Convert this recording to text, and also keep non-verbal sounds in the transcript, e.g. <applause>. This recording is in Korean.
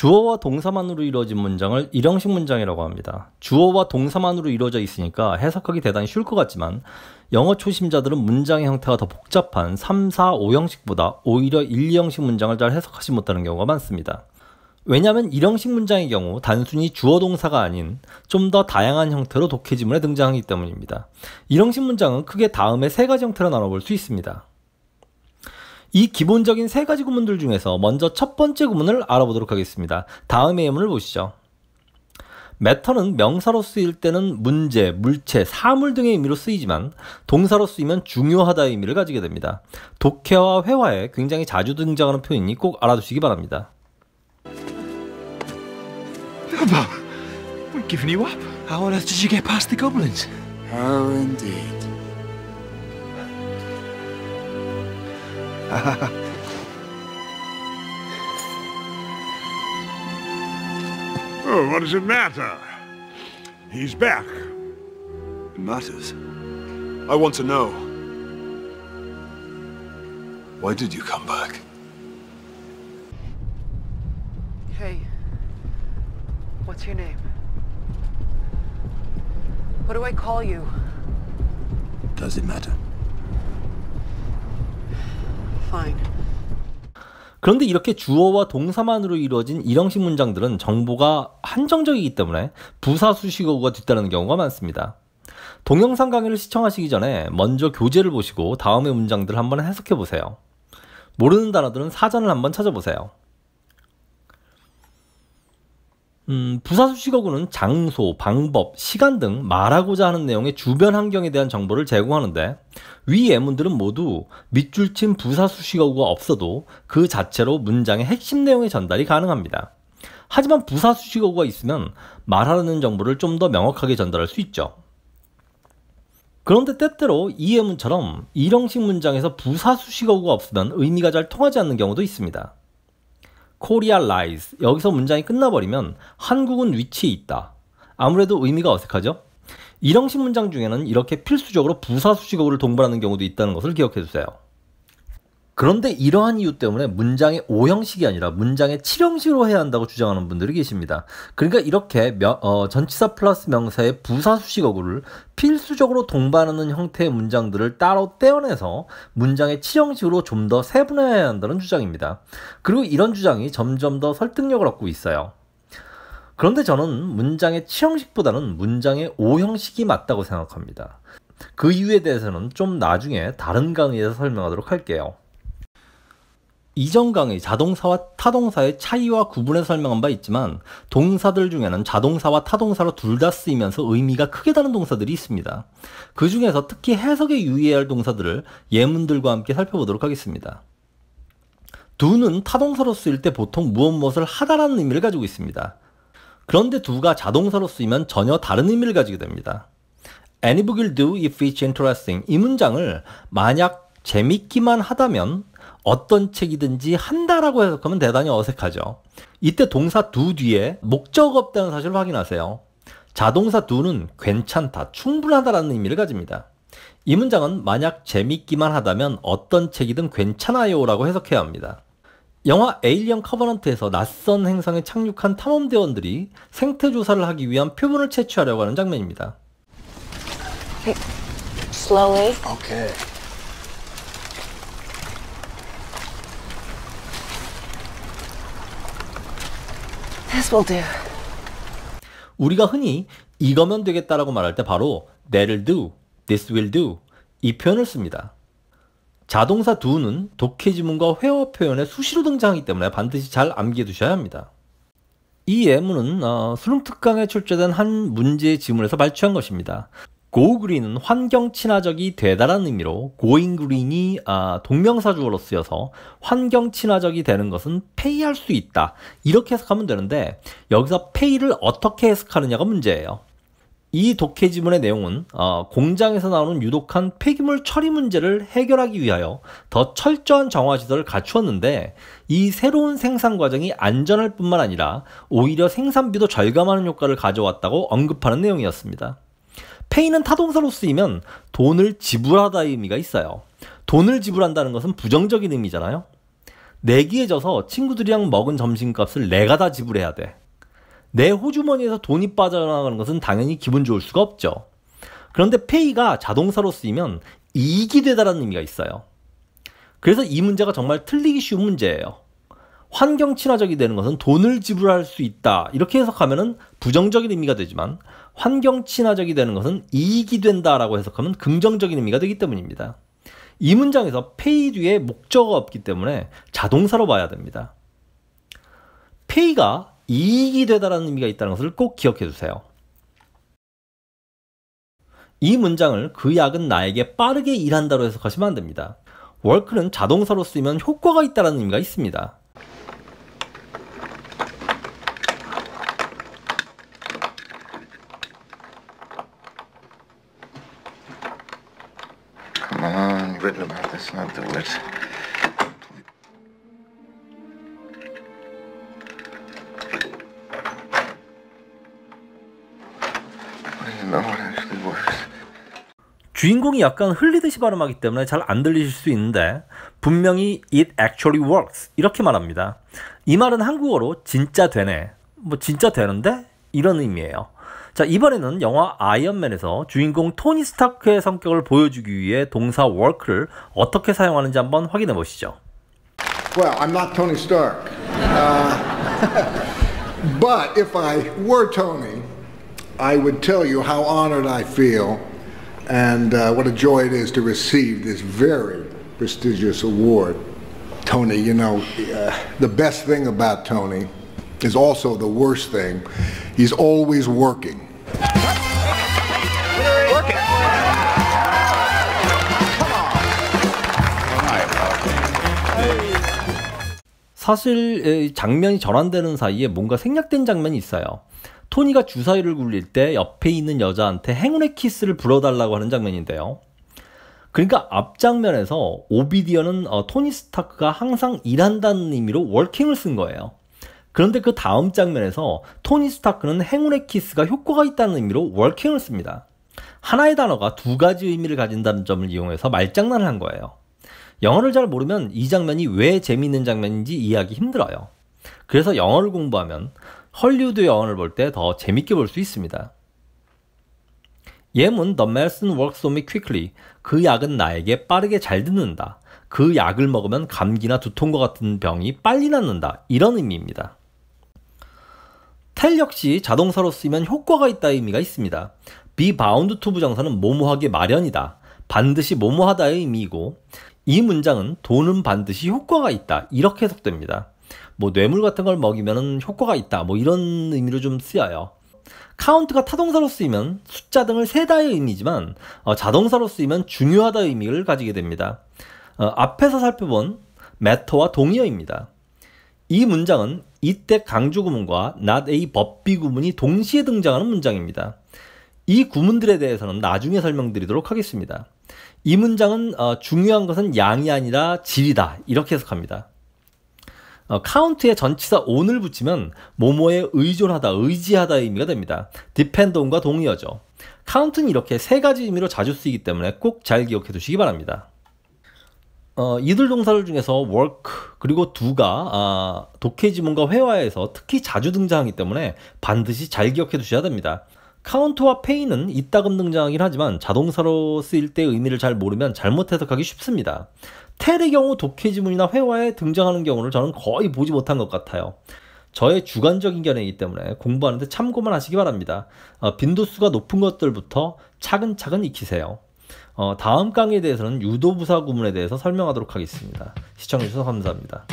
주어와 동사만으로 이루어진 문장을 일형식 문장이라고 합니다. 주어와 동사만으로 이루어져 있으니까 해석하기 대단히 쉬울 것 같지만 영어 초심자들은 문장의 형태가 더 복잡한 3, 4, 5형식보다 오히려 1, 2형식 문장을 잘 해석하지 못하는 경우가 많습니다. 왜냐하면 일형식 문장의 경우 단순히 주어 동사가 아닌 좀 더 다양한 형태로 독해지문에 등장하기 때문입니다. 일형식 문장은 크게 다음에 세 가지 형태로 나눠볼 수 있습니다. 이 기본적인 세 가지 구문들 중에서 먼저 첫 번째 구문을 알아보도록 하겠습니다. 다음의 예문을 보시죠. 매터는 명사로 쓰일 때는 문제, 물체, 사물 등의 의미로 쓰이지만 동사로 쓰이면 중요하다의 의미를 가지게 됩니다. 독해와 회화에 굉장히 자주 등장하는 표현이니 꼭 알아두시기 바랍니다. Bilbo, w i v e n y u u t o get past the goblins? o oh, w indeed. <laughs> oh, what does it matter? He's back. It matters. I want to know. Why did you come back? Hey, what's your name? What do I call you? Does it matter? 그런데 이렇게 주어와 동사만으로 이루어진 일형식 문장들은 정보가 한정적이기 때문에 부사 수식어가 뒤따르는 경우가 많습니다. 동영상 강의를 시청하시기 전에 먼저 교재를 보시고 다음의 문장들 을 한번 해석해 보세요. 모르는 단어들은 사전을 한번 찾아보세요. 음, 부사수식어구는 장소, 방법, 시간 등 말하고자 하는 내용의 주변 환경에 대한 정보를 제공하는데 위 예문들은 모두 밑줄 친 부사수식어구가 없어도 그 자체로 문장의 핵심 내용의 전달이 가능합니다. 하지만 부사수식어구가 있으면 말하는 정보를 좀 더 명확하게 전달할 수 있죠. 그런데 때때로 이 예문처럼 일형식 문장에서 부사수식어구가 없으면 의미가 잘 통하지 않는 경우도 있습니다. 코리아 라이즈 여기서 문장이 끝나버리면 한국은 위치에 있다. 아무래도 의미가 어색하죠? 일형식 문장 중에는 이렇게 필수적으로 부사 수식어를 동반하는 경우도 있다는 것을 기억해 주세요. 그런데 이러한 이유 때문에 문장의 오형식이 아니라 문장의 칠형식으로 해야 한다고 주장하는 분들이 계십니다. 그러니까 이렇게 명, 어, 전치사 플러스 명사의 부사 수식어구를 필수적으로 동반하는 형태의 문장들을 따로 떼어내서 문장의 칠형식으로 좀 더 세분화해야 한다는 주장입니다. 그리고 이런 주장이 점점 더 설득력을 얻고 있어요. 그런데 저는 문장의 치형식보다는 문장의 오형식이 맞다고 생각합니다. 그 이유에 대해서는 좀 나중에 다른 강의에서 설명하도록 할게요. 이전 강의 자동사와 타동사의 차이와 구분해 서 설명한 바 있지만 동사들 중에는 자동사와 타동사로 둘 다 쓰이면서 의미가 크게 다른 동사들이 있습니다. 그 중에서 특히 해석에 유의해야 할 동사들을 예문들과 함께 살펴보도록 하겠습니다. 두는 타동사로 쓰일 때 보통 무엇 무엇을 하다라는 의미를 가지고 있습니다. 그런데 두가 자동사로 쓰이면 전혀 다른 의미를 가지게 됩니다. Any book will do if it's interesting 이 문장을 만약 재밌기만 하다면 어떤 책이든지 한다라고 해석하면 대단히 어색하죠. 이때 동사 두 뒤에 목적 없다는 사실을 확인하세요. 자동사 d 는 괜찮다, 충분하다라는 의미를 가집니다. 이 문장은 만약 재밌기만 하다면 어떤 책이든 괜찮아요라고 해석해야 합니다. 영화 에일리언 커버넌트에서 낯선 행성에 착륙한 탐험대원들이 생태 조사를 하기 위한 표본을 채취하려고 하는 장면입니다. slowly. Okay. This will do. 우리가 흔히 이거면 되겠다라고 말할 때 바로 that'll do, this will do 이 표현을 씁니다. 자동사 do는 독해 지문과 회화 표현에 수시로 등장하기 때문에 반드시 잘 암기해 두셔야 합니다. 이 예문은 어, 수능 특강에 출제된 한 문제의 지문에서 발췌한 것입니다. 고그린은 환경 친화적이 되다라는 의미로 고잉그린이 아, 동명사주어로 쓰여서 환경 친화적이 되는 것은 페이할 수 있다 이렇게 해석하면 되는데 여기서 페이를 어떻게 해석하느냐가 문제예요. 이 독해 지문의 내용은 어, 공장에서 나오는 유독한 폐기물 처리 문제를 해결하기 위하여 더 철저한 정화 시설을 갖추었는데 이 새로운 생산 과정이 안전할 뿐만 아니라 오히려 생산비도 절감하는 효과를 가져왔다고 언급하는 내용이었습니다. 페이는 타동사로 쓰이면 돈을 지불하다의 의미가 있어요. 돈을 지불한다는 것은 부정적인 의미잖아요. 내기에 져서 친구들이랑 먹은 점심값을 내가 다 지불해야 돼. 내 호주머니에서 돈이 빠져나가는 것은 당연히 기분 좋을 수가 없죠. 그런데 페이가 자동사로 쓰이면 이익이 되다라는 의미가 있어요. 그래서 이 문제가 정말 틀리기 쉬운 문제예요. 환경 친화적이 되는 것은 돈을 지불할 수 있다. 이렇게 해석하면 부정적인 의미가 되지만 환경 친화적이 되는 것은 이익이 된다라고 해석하면 긍정적인 의미가 되기 때문입니다. 이 문장에서 페이 뒤에 목적어 없기 때문에 자동사로 봐야 됩니다. 페이가 이익이 되다라는 의미가 있다는 것을 꼭 기억해 주세요. 이 문장을 그 약은 나에게 빠르게 일한다로 해석하시면 안 됩니다. 월크는 자동사로 쓰이면 효과가 있다는 의미가 있습니다. fiddle about this, and I'll do it. 주인공이 약간 흘리듯이 발음하기 때문에 잘 안 들리실 수 있는데 분명히 it actually works 이렇게 말합니다. 이 말은 한국어로 진짜 되네, 뭐 진짜 되는데 이런 의미예요. 자, 이번에는 영화 아이언맨에서 주인공 토니 스타크의 성격을 보여주기 위해 동사 work를 어떻게 사용하는지 한번 확인해 보시죠. Well, I'm not Tony Stark. Uh, <laughs> but if I were Tony, I would tell you how honored I feel and uh, what a joy it is to receive this very prestigious award. Tony, you know, uh, the best thing about Tony is also the worst thing. He's always working. 사실 장면이 전환되는 사이에 뭔가 생략된 장면이 있어요. 토니가 주사위를 굴릴 때 옆에 있는 여자한테 행운의 키스를 불어달라고 하는 장면인데요. 그러니까 앞 장면에서 오비디언은 어, 토니 스타크가 항상 일한다는 의미로 월킹을 쓴 거예요. 그런데 그 다음 장면에서 토니 스타크는 행운의 키스가 효과가 있다는 의미로 월킹을 씁니다. 하나의 단어가 두 가지 의미를 가진다는 점을 이용해서 말장난을 한 거예요. 영어를 잘 모르면 이 장면이 왜 재미있는 장면인지 이해하기 힘들어요. 그래서 영어를 공부하면 헐리우드 영화를 볼 때 더 재밌게 볼 수 있습니다. 예문 The medicine works on me quickly. 그 약은 나에게 빠르게 잘 듣는다. 그 약을 먹으면 감기나 두통과 같은 병이 빨리 낫는다. 이런 의미입니다. 텔 역시 자동사로 쓰이면 효과가 있다 의미가 있습니다. be bound to 부정사는 모모하기 마련이다. 반드시 모모하다의 의미이고 이 문장은 돈은 반드시 효과가 있다. 이렇게 해석됩니다. 뭐 뇌물 같은 걸 먹이면 효과가 있다. 뭐 이런 의미로 좀 쓰여요. 카운트가 타동사로 쓰이면 숫자 등을 세다의 의미지만 어, 자동사로 쓰이면 중요하다 의미를 의 가지게 됩니다. 어, 앞에서 살펴본 매터와 동의어입니다. 이 문장은 이때 강조 구문과 not a 법비 구문이 동시에 등장하는 문장입니다. 이 구문들에 대해서는 나중에 설명드리도록 하겠습니다. 이 문장은 어, 중요한 것은 양이 아니라 질이다 이렇게 해석합니다. 어, 카운트에 전치사 on을 붙이면 모모에 의존하다, 의지하다의 의미가 됩니다. depend on과 동의어죠. 카운트는 이렇게 세 가지 의미로 자주 쓰이기 때문에 꼭 잘 기억해 두시기 바랍니다. 어, 이들 동사들 중에서 work 그리고 do가 아, 독해 지문과 회화에서 특히 자주 등장하기 때문에 반드시 잘 기억해 두셔야 됩니다. 카운트와 페이는 이따금 등장하긴 하지만 자동사로 쓰일 때 의미를 잘 모르면 잘못 해석하기 쉽습니다. 텔의 경우 독해지문이나 회화에 등장하는 경우를 저는 거의 보지 못한 것 같아요. 저의 주관적인 견해이기 때문에 공부하는데 참고만 하시기 바랍니다. 어, 빈도수가 높은 것들부터 차근차근 익히세요. 어, 다음 강의에 대해서는 유도부사 구문에 대해서 설명하도록 하겠습니다. 시청해주셔서 감사합니다.